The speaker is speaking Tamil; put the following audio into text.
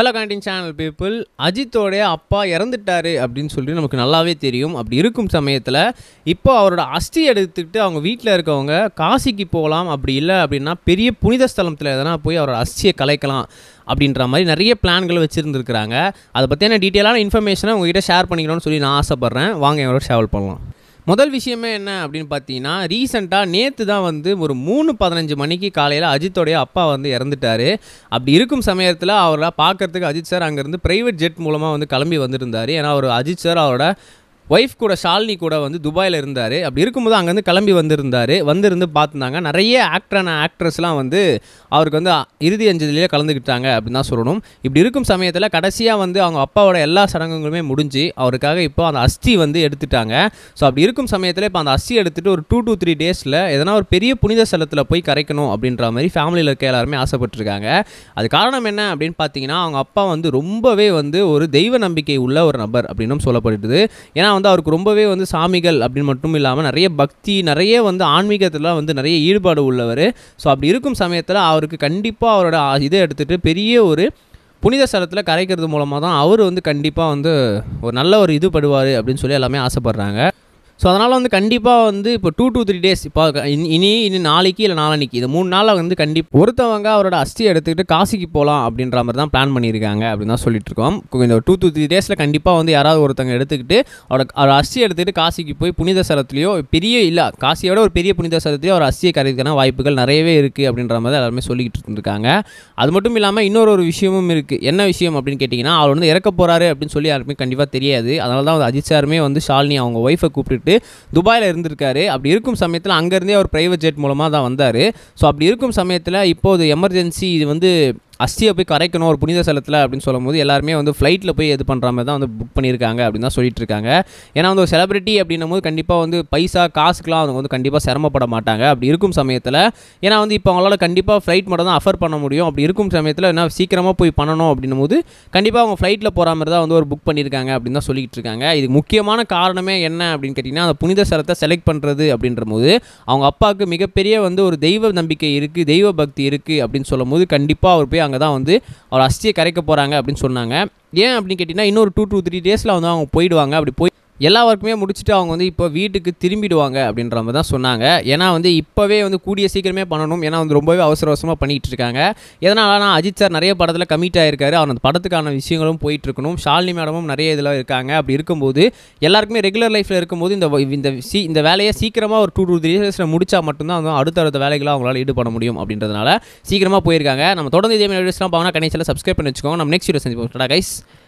ஹலோ காண்டின் சேனல் பீப்புள் அஜித்தோடைய அப்பா இறந்துட்டாரு அப்படின்னு சொல்லி நமக்கு நல்லாவே தெரியும் அப்படி இருக்கும் சமயத்தில் இப்போ அவரோட அஸ்தி எடுத்துக்கிட்டு அவங்க வீட்டில் இருக்கவங்க காசிக்கு போகலாம் அப்படி இல்லை அப்படின்னா பெரிய புனித ஸ்தலத்தில் எதனா போய் அவரோட அஸ்தியை கலைக்கலாம் அப்படின்ற மாதிரி நிறைய பிளான்கள் வச்சுருந்துருக்குறாங்க அதை பற்றியான டீட்டெயிலான இன்ஃபர்மேஷனை உங்ககிட்ட ஷேர் பண்ணிக்கணும்னு சொல்லி நான் ஆசைப்பட்றேன் வாங்க எவ்வளோ ஷேவல் பண்ணலாம் முதல் விஷயமே என்ன அப்படின்னு பார்த்தீங்கன்னா ரீசெண்டாக நேற்று தான் வந்து ஒரு மூணு பதினஞ்சு மணிக்கு காலையில் அஜித்தோடைய அப்பா வந்து இறந்துட்டார் அப்படி இருக்கும் சமயத்தில் அவரை பார்க்குறதுக்கு அஜித் சார் அங்கேருந்து ப்ரைவேட் ஜெட் மூலமாக வந்து கிளம்பி வந்திருந்தார் ஏன்னா அவர் அஜித் சார் அவரோட ஒய்ஃப் கூட ஷாலினி கூட வந்து துபாயில் இருந்தார் அப்படி இருக்கும்போது அங்கேருந்து கிளம்பி வந்திருந்தார் வந்திருந்து பார்த்துருந்தாங்க நிறைய ஆக்டரான ஆக்ட்ரஸ்லாம் வந்து அவருக்கு வந்து இறுதி அஞ்சலிலே கலந்துக்கிட்டாங்க அப்படின்னு தான் சொல்லணும் இப்படி இருக்கும் சமயத்தில் கடைசியாக வந்து அவங்க அப்பாவோட எல்லா சடங்குகளுமே முடிஞ்சு அவருக்காக இப்போ அந்த அஸ்தி வந்து எடுத்துட்டாங்க ஸோ அப்படி இருக்கும் சமயத்தில் இப்போ அந்த அஸ்தி எடுத்துகிட்டு ஒரு டூ டூ த்ரீ டேஸில் எதனா ஒரு பெரிய புனித ஸ்தலத்தில் போய் கரைக்கணும் அப்படின்ற மாதிரி ஃபேமிலியில் இருக்க எல்லாருமே ஆசைப்பட்டிருக்காங்க அது காரணம் என்ன அப்படின்னு பார்த்தீங்கன்னா அவங்க அப்பா வந்து ரொம்பவே வந்து ஒரு தெய்வ நம்பிக்கை உள்ள ஒரு நபர் அப்படின்னும் சொல்லப்பட்டுது ஏன்னா வந்து அவருக்கு ரொம்பவே வந்து சாமிகள் அப்படின்னு மட்டும் இல்லாமல் நிறைய பக்தி நிறைய வந்து ஆன்மீகத்தில் வந்து நிறைய ஈடுபாடு உள்ளவர் ஸோ அப்படி இருக்கும் சமயத்தில் அவருக்கு கண்டிப்பாக அவரோட இதை எடுத்துகிட்டு பெரிய ஒரு புனித ஸ்தலத்தில் கரைக்கிறது மூலமாக தான் அவர் வந்து கண்டிப்பாக வந்து ஒரு நல்ல ஒரு இது படுவார் அப்படின்னு சொல்லி எல்லாமே ஆசைப்பட்றாங்க ஸோ அதனால் வந்து கண்டிப்பாக வந்து இப்போ டூ டூ த்ரீ டேஸ் இப்போ இனி இனி நாளைக்கு இல்லை நாளன்னைக்கு இது மூணு நாளில் வந்து கண்டிப்பாக ஒருத்தவங்க அவரோட அஸ்தி எடுத்துக்கிட்டு காசிக்கு போகலாம் அப்படின்ற மாதிரி தான் பிளான் பண்ணியிருக்காங்க அப்படின்னு தான் சொல்லிட்டு இருக்கோம் இந்த டூ டூ த்ரீ டேஸில் கண்டிப்பாக வந்து யாராவது ஒருத்தவங்க எடுத்துக்கிட்டு அவரோட அவர் அஸ்தி எடுத்துகிட்டு காசிக்கு போய் புனித சலத்துலேயோ பெரிய இல்லை காசியோட ஒரு பெரிய புனித சலத்துலேயோ அவர் அஸ்தியை கரைக்கான வாய்ப்புகள் நிறையவே இருக்குது அப்படின்ற மாதிரி எல்லாருமே சொல்லிக்கிட்டு இருந்திருக்காங்க அது மட்டும் இல்லாமல் இன்னொரு ஒரு விஷயமும் இருக்குது என்ன விஷயம் அப்படின்னு கேட்டிங்கன்னா அவர் வந்து இறக்க போகிறாரு அப்படின்னு சொல்லி யாருமே கண்டிப்பாக தெரியாது அதனால தான் அஜித் சாருமே வந்து ஷாலினி அவங்க ஒய்ஃபை கூப்பிட்டு போயிட்டு துபாயில் இருந்திருக்காரு அப்படி இருக்கும் சமயத்தில் அங்கேருந்தே அவர் ப்ரைவேட் ஜெட் மூலமாக தான் வந்தார் ஸோ அப்படி இருக்கும் சமயத்தில் இப்போது எமர்ஜென்சி இது வந்து அஸ்தியை போய் கரைக்கணும் ஒரு புனித சலத்தில் அப்படின்னு சொல்லும்போது எல்லாருமே வந்து ஃப்ளைட்டில் போய் இது பண்ணுற மாதிரி தான் வந்து புக் பண்ணியிருக்காங்க அப்படின்னு தான் சொல்லிட்டு இருக்காங்க ஏன்னா வந்து ஒரு செலிபிரிட்டி அப்படின்னும் போது கண்டிப்பாக வந்து பைசா காசுக்கெலாம் அவங்க வந்து கண்டிப்பாக சிரமப்பட மாட்டாங்க அப்படி இருக்கும் சமயத்தில் ஏன்னா வந்து இப்போ அவங்களால கண்டிப்பாக ஃப்ளைட் மட்டும் தான் அஃபர் பண்ண முடியும் அப்படி இருக்கும் சமயத்தில் என்ன சீக்கிரமாக போய் பண்ணணும் அப்படின்னும் போது கண்டிப்பாக அவங்க ஃப்ளைட்டில் போகிற மாதிரி தான் வந்து ஒரு புக் பண்ணியிருக்காங்க அப்படின்னு தான் சொல்லிகிட்டு இருக்காங்க இது முக்கியமான காரணமே என்ன அப்படின்னு கேட்டிங்கன்னா அந்த புனித ஸ்தலத்தை செலக்ட் பண்ணுறது அப்படின்ற போது அவங்க அப்பாவுக்கு மிகப்பெரிய வந்து ஒரு தெய்வ நம்பிக்கை இருக்குது தெய்வ பக்தி இருக்குது அப்படின்னு சொல்லும் போது கண்டிப்பாக அவர் போய் அங்கே தான் வந்து அவர் அஸ்தியை கரைக்க போகிறாங்க அப்படின்னு சொன்னாங்க ஏன் அப்படின்னு கேட்டிங்கன்னா இன்னொரு டூ டூ த்ரீ டேஸில் வந்து அவங்க போயிடுவாங்க அப்படி போய் எல்லா ஒர்க்குமே முடிச்சுட்டு அவங்க வந்து இப்போ வீட்டுக்கு திரும்பிடுவாங்க அப்படின்ற மாதிரி தான் சொன்னாங்க ஏன்னா வந்து இப்போவே வந்து கூடிய சீக்கிரமே பண்ணணும் ஏன்னா வந்து ரொம்பவே அவசர அவசரமாக பண்ணிகிட்டு இருக்காங்க எதனாலனா அஜித் சார் நிறைய படத்தில் கமிட் ஆகிருக்காரு அவர் அந்த படத்துக்கான விஷயங்களும் போயிட்டு இருக்கணும் ஷாலினி மேடமும் நிறைய இதில் இருக்காங்க அப்படி இருக்கும்போது எல்லாருக்குமே ரெகுலர் லைஃப்பில் இருக்கும்போது இந்த இந்த சீ இந்த வேலையை சீக்கிரமாக ஒரு டூ டூ த்ரீ இயர்ஸில் முடித்தா மட்டும்தான் வந்து அடுத்தடுத்த வேலைகளை அவங்களால ஈடுபட முடியும் அப்படின்றதுனால சீக்கிரமாக போயிருக்காங்க நம்ம தொடர்ந்து இதே மாதிரி வீடியோஸ்லாம் பார்க்கணும் கணேசியில் சப்ஸ்கிரைப் பண்ணி வச்சுக்கோங்க நம்ம நெக்ஸ்ட் வீடியோ செஞ்சு போகிறோம் கைஸ்